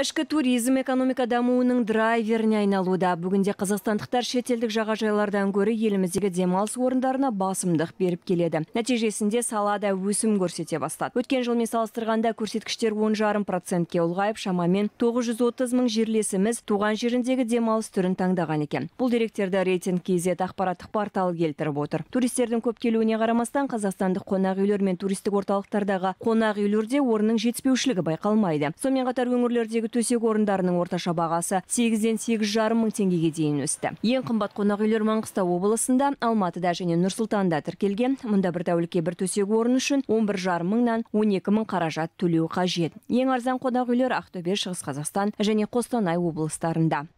ішкі туризм экономика дамуының драйверіне айналуда бүгінде қазақстандықтар шетелдік жағажайлардан гөрі еліміздегі демалыс орындарына басымдық беріп келеді нәтижесінде салада өсім көрсете бастады өткен жылмен салыстырғанда көрсеткіштер он жарым процентке ұлғайып шамамен 930 мың жерлесіміз туған жеріндегі демалыс түрін таңдаған екен бұл деректерді рейтинг kz ақпараттық порталы келтіріп отыр туристердің көп келуіне қарамастан қазақстандық қонақ үйлер мен туристік орталықтардағы қонақ үйлерде орынның жетіспеушілігі байқалмайды сонымен қатар өңірлердегі төсек орындарының орташа бағасы 8-ден 8,5 мың теңгеге дейін өсті. Ең қымбат қонақ үйлер Маңғыстау облысында, Алматыда және Нұрсұлтанда тіркелген. Мұнда бір тәулікке бір төсек орын үшін 11,5 мыңнан 12 мың қаражат төлеу қажет. Ең арзан қонақ үйлер Ақтөбе, Шығыс Қазақстан және Қостанай облыстарында.